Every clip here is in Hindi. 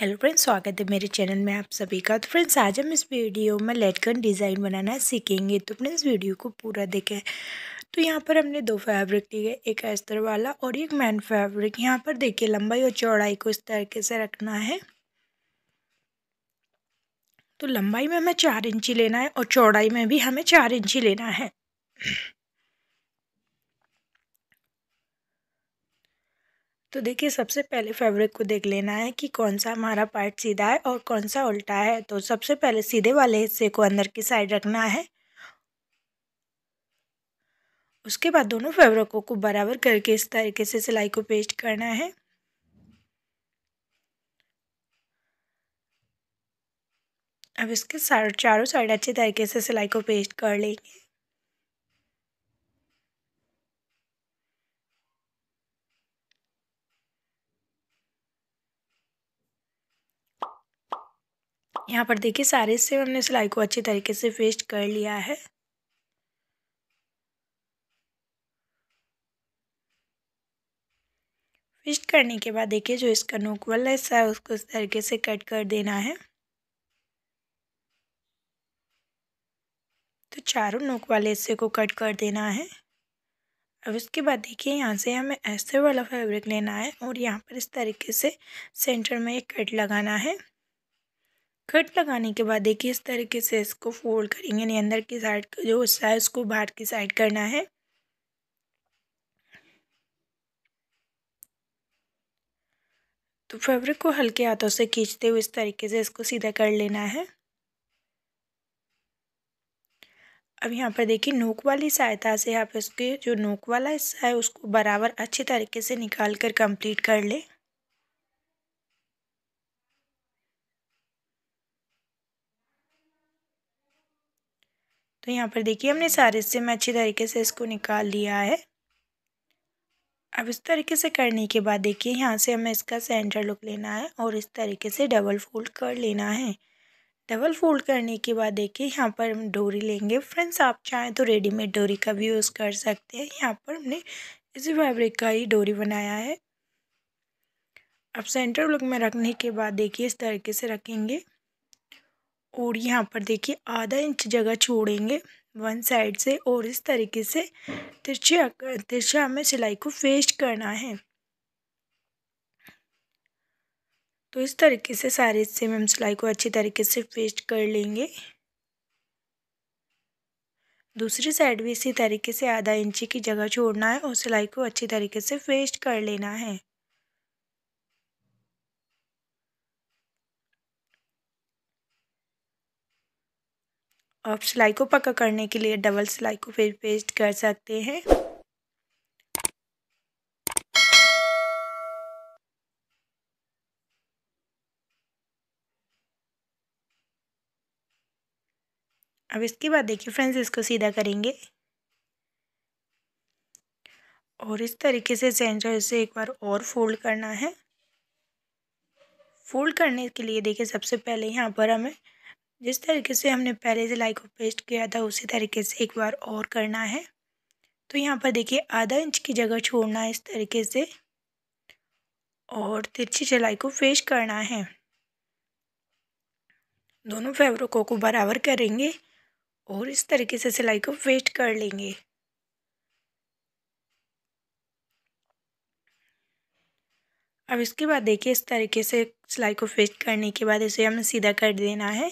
हेलो फ्रेंड्स स्वागत है मेरे चैनल में आप सभी का तो फ्रेंड्स आज हम इस वीडियो में लेटकन डिज़ाइन बनाना सीखेंगे तो अपने इस वीडियो को पूरा देखें तो यहाँ पर हमने दो फैब्रिक लिए एक अस्तर वाला और एक मैन फैब्रिक यहाँ पर देखिए लंबाई और चौड़ाई को इस तरीके से रखना है तो लंबाई में हमें चार इंची लेना है और चौड़ाई में भी हमें चार इंची लेना है तो देखिए सबसे पहले फैब्रिक को देख लेना है कि कौन सा हमारा पार्ट सीधा है और कौन सा उल्टा है तो सबसे पहले सीधे वाले हिस्से को अंदर की साइड रखना है उसके बाद दोनों फैब्रिकों को बराबर करके इस तरीके से सिलाई को पेस्ट करना है अब इसके चारों साइड अच्छे तरीके से सिलाई को पेस्ट कर लेंगे यहाँ पर देखिए सारे से हमने सिलाई को अच्छी तरीके से फेस्ट कर लिया है फिस्ट करने के बाद देखिए जो इसका नोक वाला हिस्सा है उसको इस तरीके से कट कर देना है तो चारों नोक वाले हिस्से को कट कर देना है अब उसके बाद देखिए यहाँ से हमें ऐसे वाला फैब्रिक लेना है और यहाँ पर इस तरीके से सेंटर में एक कट लगाना है कट लगाने के बाद देखिए इस तरीके से इसको फोल्ड करेंगे यानी अंदर की साइड का जो हिस्सा है उसको बाहर की साइड करना है तो फैब्रिक को हल्के हाथों से खींचते हुए इस तरीके से इसको सीधा कर लेना है अब यहाँ पर देखिए नोक वाली सहायता से आप इसके जो नोक वाला हिस्सा है उसको बराबर अच्छे तरीके से निकाल कर कंप्लीट कर लें फिर तो यहाँ पर देखिए हमने सारे से मैं अच्छी तरीके से इसको निकाल लिया है अब इस तरीके से करने के बाद देखिए यहाँ से हमें इसका सेंटर लुक लेना है और इस तरीके से डबल फोल्ड कर लेना है डबल फोल्ड करने के बाद देखिए यहाँ पर हम डोरी लेंगे फ्रेंड्स आप चाहें तो रेडीमेड डोरी का भी यूज़ कर सकते हैं यहाँ पर हमने इसी फैब्रिक का ही डोरी बनाया है अब सेंटर लुक में रखने के बाद देखिए इस तरीके से रखेंगे और यहाँ पर देखिए आधा इंच जगह छोड़ेंगे वन साइड से और इस तरीके से तिरछा तिरछा हमें सिलाई को फेस्ट करना है तो इस तरीके से सारे हिस्से में हम सिलाई को अच्छी तरीके से फेस्ट कर लेंगे दूसरी साइड भी इसी तरीके से आधा इंची की जगह छोड़ना है और सिलाई को अच्छी तरीके से फेस्ट कर लेना है आप सिलाई को पक्का करने के लिए डबल सिलाई को फिर पेस्ट कर सकते हैं अब इसके बाद देखिए फ्रेंड्स इसको सीधा करेंगे और इस तरीके से सेंटर से एक बार और फोल्ड करना है फोल्ड करने के लिए देखिए सबसे पहले यहाँ पर हमें जिस तरीके से हमने पहले से लाई को पेस्ट किया था उसी तरीके से एक बार और करना है तो यहाँ पर देखिए आधा इंच की जगह छोड़ना है इस तरीके से और तिरछी सिलाई को पेश करना है दोनों फैब्रिकों को बराबर करेंगे और इस तरीके से सिलाई को फेस्ट कर लेंगे अब इसके बाद देखिए इस तरीके से सिलाई को फेस्ट करने के बाद इसे हमें सीधा कर देना है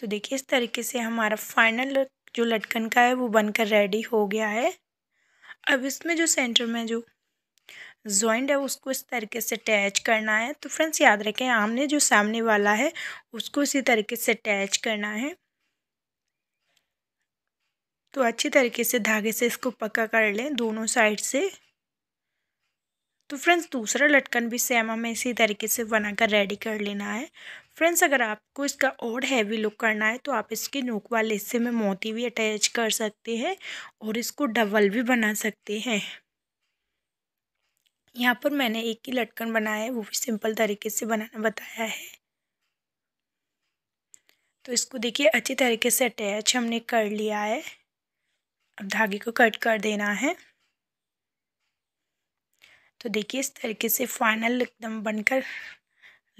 तो देखिए इस तरीके से हमारा फाइनल जो लटकन का है वो बनकर रेडी हो गया है अब इसमें जो सेंटर में जो जॉइंट है उसको इस तरीके से अटैच करना है तो फ्रेंड्स याद रखें आमने जो सामने वाला है उसको इसी तरीके से अटैच करना है तो अच्छी तरीके से धागे से इसको पक्का कर लें दोनों साइड से तो फ्रेंड्स दूसरा लटकन भी सेम हमें इसी तरीके से बनाकर रेडी कर लेना है फ्रेंड्स अगर आपको इसका और हैवी लुक करना है तो आप इसके नोक वाले हिस्से में मोती भी अटैच कर सकते हैं और इसको डबल भी बना सकते हैं यहाँ पर मैंने एक ही लटकन बनाया है वो भी सिंपल तरीके से बनाना बताया है तो इसको देखिए अच्छी तरीके से अटैच हमने कर लिया है अब धागे को कट कर देना है तो देखिए इस तरीके से फाइनल एकदम बनकर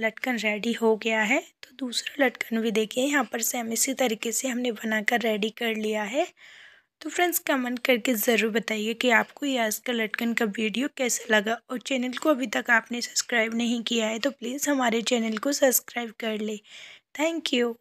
लटकन रेडी हो गया है तो दूसरा लटकन भी देखिए यहाँ पर सेम इसी तरीके से हमने बनाकर रेडी कर लिया है तो फ्रेंड्स कमेंट करके ज़रूर बताइए कि आपको ये आज का लटकन का वीडियो कैसा लगा और चैनल को अभी तक आपने सब्सक्राइब नहीं किया है तो प्लीज़ हमारे चैनल को सब्सक्राइब कर ले थैंक यू